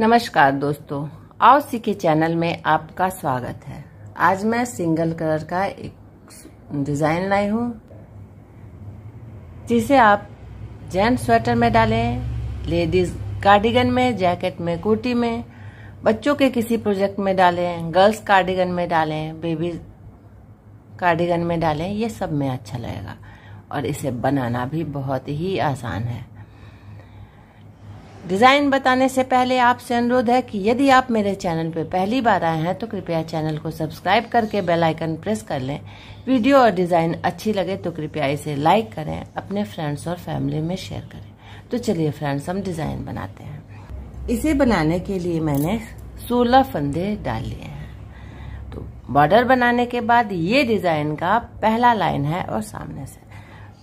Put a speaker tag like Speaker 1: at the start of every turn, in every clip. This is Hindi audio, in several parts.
Speaker 1: नमस्कार दोस्तों आओ सीखे चैनल में आपका स्वागत है आज मैं सिंगल कलर का एक डिज़ाइन लाई हूँ जिसे आप जेंट्स स्वेटर में डालें लेडीज कार्डिगन में जैकेट में कुर्ती में बच्चों के किसी प्रोजेक्ट में डालें गर्ल्स कार्डिगन में डालें बेबी कार्डिगन में डालें ये सब में अच्छा लगेगा और इसे बनाना भी बहुत ही आसान है डिज़ाइन बताने से पहले आपसे अनुरोध है कि यदि आप मेरे चैनल पर पहली बार आए हैं तो कृपया चैनल को सब्सक्राइब करके बेल आइकन प्रेस कर लें वीडियो और डिज़ाइन अच्छी लगे तो कृपया इसे लाइक करें अपने फ्रेंड्स और फैमिली में शेयर करें तो चलिए फ्रेंड्स हम डिज़ाइन बनाते हैं इसे बनाने के लिए मैंने सोलह फंदे डाल लिए हैं तो बॉर्डर बनाने के बाद ये डिज़ाइन का पहला लाइन है और सामने से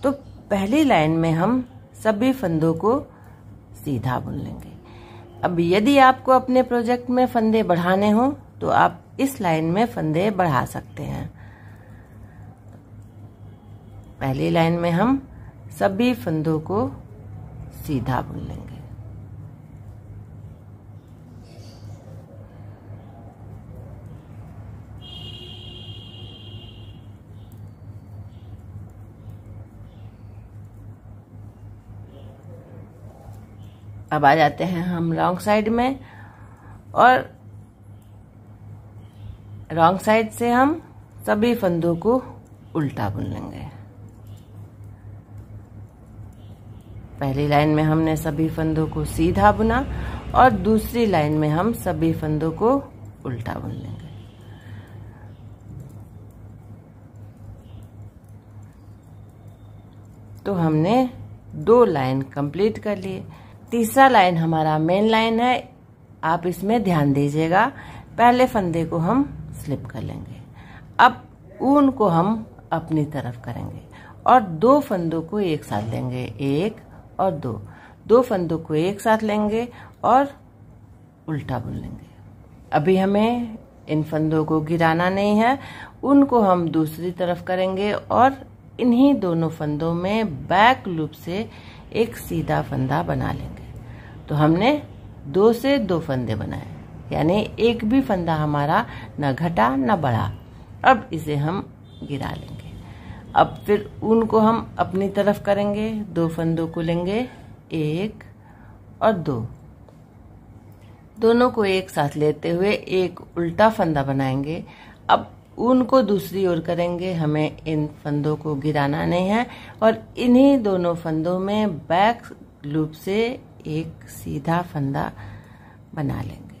Speaker 1: तो पहली लाइन में हम सभी फंदों को सीधा बुन लेंगे अब यदि आपको अपने प्रोजेक्ट में फंदे बढ़ाने हों तो आप इस लाइन में फंदे बढ़ा सकते हैं पहली लाइन में हम सभी फंदों को सीधा बुन लेंगे अब आ जाते हैं हम रॉन्ग साइड में और रॉन्ग साइड से हम सभी फंदों को उल्टा बुन लेंगे पहली लाइन में हमने सभी फंदों को सीधा बुना और दूसरी लाइन में हम सभी फंदों को उल्टा बुन लेंगे तो हमने दो लाइन कंप्लीट कर लिए तीसरा लाइन हमारा मेन लाइन है आप इसमें ध्यान दीजिएगा पहले फंदे को हम स्लिप कर लेंगे अब ऊन को हम अपनी तरफ करेंगे और दो फंदों को एक साथ लेंगे एक और दो दो फंदों को एक साथ लेंगे और उल्टा बुन लेंगे अभी हमें इन फंदों को गिराना नहीं है उनको हम दूसरी तरफ करेंगे और इन्हीं दोनों फंदों में बैक लूप से एक सीधा फंदा बना लेंगे तो हमने दो से दो फंदे बनाए यानी एक भी फंदा हमारा न घटा न बढ़ा अब इसे हम गिरा लेंगे अब फिर ऊन को हम अपनी तरफ करेंगे दो फंदों को लेंगे एक और दो दोनों को एक साथ लेते हुए एक उल्टा फंदा बनाएंगे अब ऊन को दूसरी ओर करेंगे हमें इन फंदों को गिराना नहीं है और इन्हीं दोनों फंदों में बैक लूप से एक सीधा फंदा बना लेंगे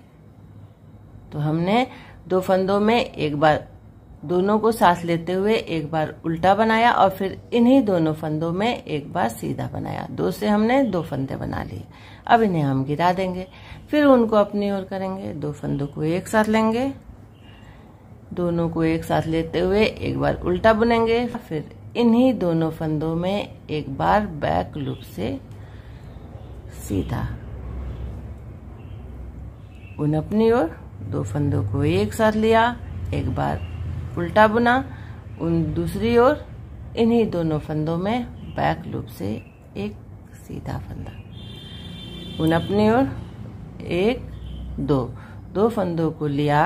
Speaker 1: तो हमने दो फंदों में एक बार दोनों को साथ लेते हुए एक बार उल्टा बनाया और फिर इन्हीं दोनों फंदों में एक बार सीधा बनाया दो से हमने दो फंदे बना लिए अब इन्हें हम गिरा देंगे फिर उनको अपनी ओर करेंगे दो फंदों को एक साथ लेंगे दोनों को एक साथ लेते हुए एक बार उल्टा बुनेंगे फिर इन्हीं दोनों फंदों में एक बार बैक लूप से सीधा उन अपनी ओर दो फंदों को एक साथ लिया एक बार उल्टा बुना उन दूसरी ओर इन्हीं दोनों फंदों में बैक लूप से एक सीधा फंदा उन अपनी ओर एक दो दो फंदों को लिया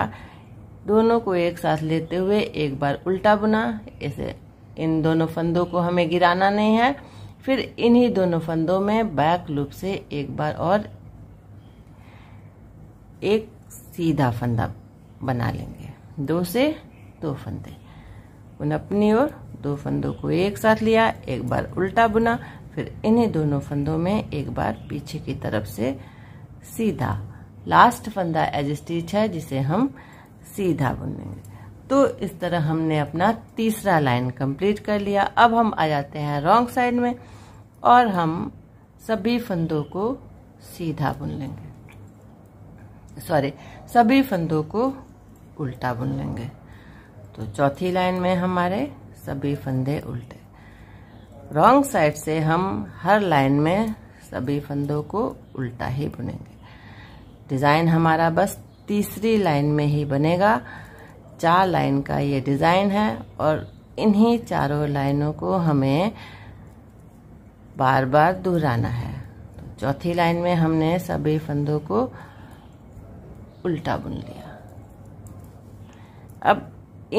Speaker 1: दोनों को एक साथ लेते हुए एक बार उल्टा बुना ऐसे इन दोनों फंदों को हमें गिराना नहीं है फिर इन्हीं दोनों फंदों में बैक लूप से एक बार और एक सीधा फंदा बना लेंगे दो से दो फंदे उन अपनी ओर दो फंदों को एक साथ लिया एक बार उल्टा बुना फिर इन्हीं दोनों फंदों में एक बार पीछे की तरफ से सीधा लास्ट फंदा एज स्टिच है जिसे हम सीधा बुनेंगे तो इस तरह हमने अपना तीसरा लाइन कंप्लीट कर लिया अब हम आ जाते हैं रॉन्ग साइड में और हम सभी फंदों को सीधा बुन लेंगे सॉरी सभी फंदों को उल्टा बुन लेंगे तो चौथी लाइन में हमारे सभी फंदे उल्टे रॉन्ग साइड से हम हर लाइन में सभी फंदों को उल्टा ही बुनेंगे डिज़ाइन हमारा बस तीसरी लाइन में ही बनेगा चार लाइन का ये डिज़ाइन है और इन्हीं चारों लाइनों को हमें बार बार दोहराना है तो चौथी लाइन में हमने सभी फंदों को उल्टा बुन लिया अब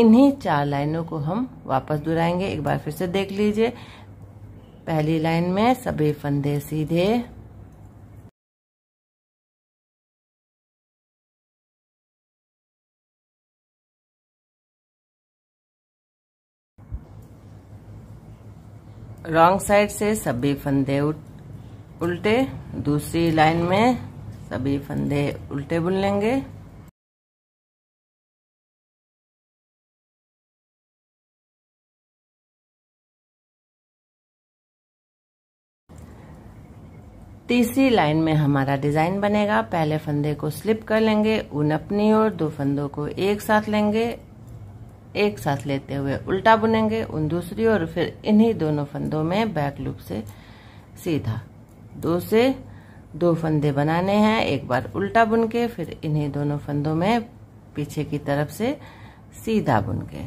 Speaker 1: इन्हीं चार लाइनों को हम वापस दोहराएंगे एक बार फिर से देख लीजिए पहली लाइन में सभी फंदे सीधे रॉन्ग साइड से सभी फंदे उल्टे दूसरी लाइन में सभी फंदे उल्टे बुन लेंगे तीसरी लाइन में हमारा डिजाइन बनेगा पहले फंदे को स्लिप कर लेंगे उन अपनी ओर दो फंदों को एक साथ लेंगे एक साथ लेते हुए उल्टा बुनेंगे उन दूसरी और फिर इन्हीं दोनों फंदों में बैक लूप से सीधा दो से दो फंदे बनाने हैं एक बार उल्टा बुन के फिर इन्हीं दोनों फंदों में पीछे की तरफ से सीधा बुन के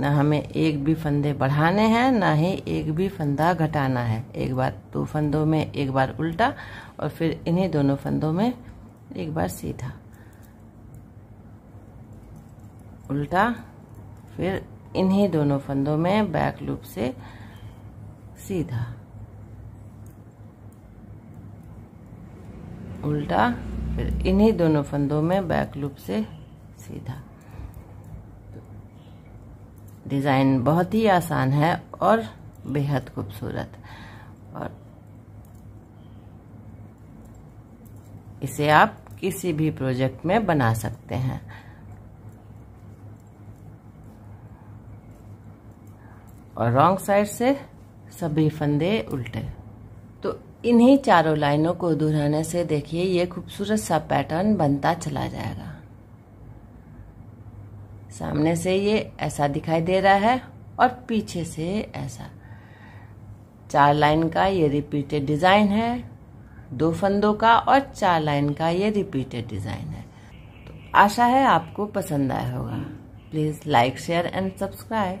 Speaker 1: ना हमें एक भी फंदे बढ़ाने हैं ना ही एक भी फंदा घटाना है एक बार दो फंदों में एक बार उल्टा और फिर इन्हीं दोनों फंदों में एक बार सीधा उल्टा फिर इन्हीं दोनों फंदों में बैक लूप से सीधा उल्टा फिर इन्हीं दोनों फंदों में बैक लूप से सीधा डिज़ाइन बहुत ही आसान है और बेहद खूबसूरत और इसे आप किसी भी प्रोजेक्ट में बना सकते हैं और रॉन्ग साइड से सभी फंदे उल्टे तो इन्हीं चारों लाइनों को दोहराने से देखिए ये खूबसूरत सा पैटर्न बनता चला जाएगा सामने से ये ऐसा दिखाई दे रहा है और पीछे से ऐसा चार लाइन का ये रिपीटेड डिज़ाइन है दो फंदों का और चार लाइन का ये रिपीटेड डिज़ाइन है तो आशा है आपको पसंद आया होगा please like share and subscribe